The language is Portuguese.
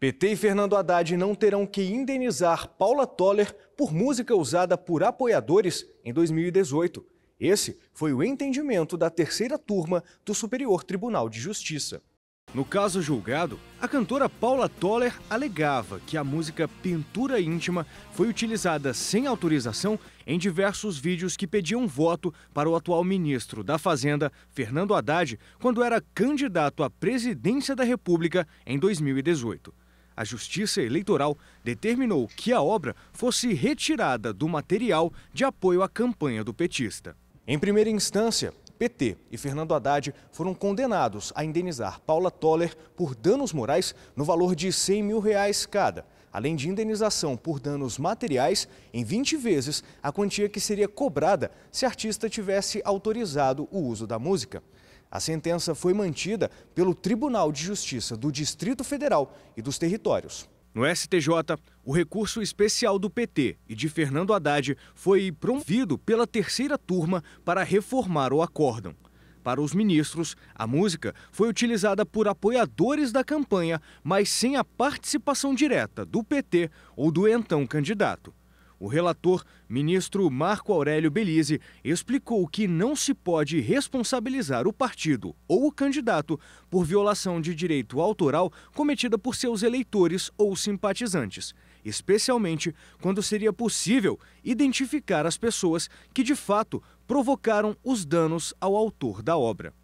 PT e Fernando Haddad não terão que indenizar Paula Toller por música usada por apoiadores em 2018. Esse foi o entendimento da terceira turma do Superior Tribunal de Justiça. No caso julgado, a cantora Paula Toller alegava que a música Pintura Íntima foi utilizada sem autorização em diversos vídeos que pediam voto para o atual ministro da Fazenda, Fernando Haddad, quando era candidato à presidência da República em 2018 a Justiça Eleitoral determinou que a obra fosse retirada do material de apoio à campanha do petista. Em primeira instância, PT e Fernando Haddad foram condenados a indenizar Paula Toller por danos morais no valor de 100 mil reais cada, além de indenização por danos materiais em 20 vezes a quantia que seria cobrada se a artista tivesse autorizado o uso da música. A sentença foi mantida pelo Tribunal de Justiça do Distrito Federal e dos Territórios. No STJ, o recurso especial do PT e de Fernando Haddad foi promovido pela terceira turma para reformar o acórdão. Para os ministros, a música foi utilizada por apoiadores da campanha, mas sem a participação direta do PT ou do então candidato. O relator, ministro Marco Aurélio Belize, explicou que não se pode responsabilizar o partido ou o candidato por violação de direito autoral cometida por seus eleitores ou simpatizantes, especialmente quando seria possível identificar as pessoas que de fato provocaram os danos ao autor da obra.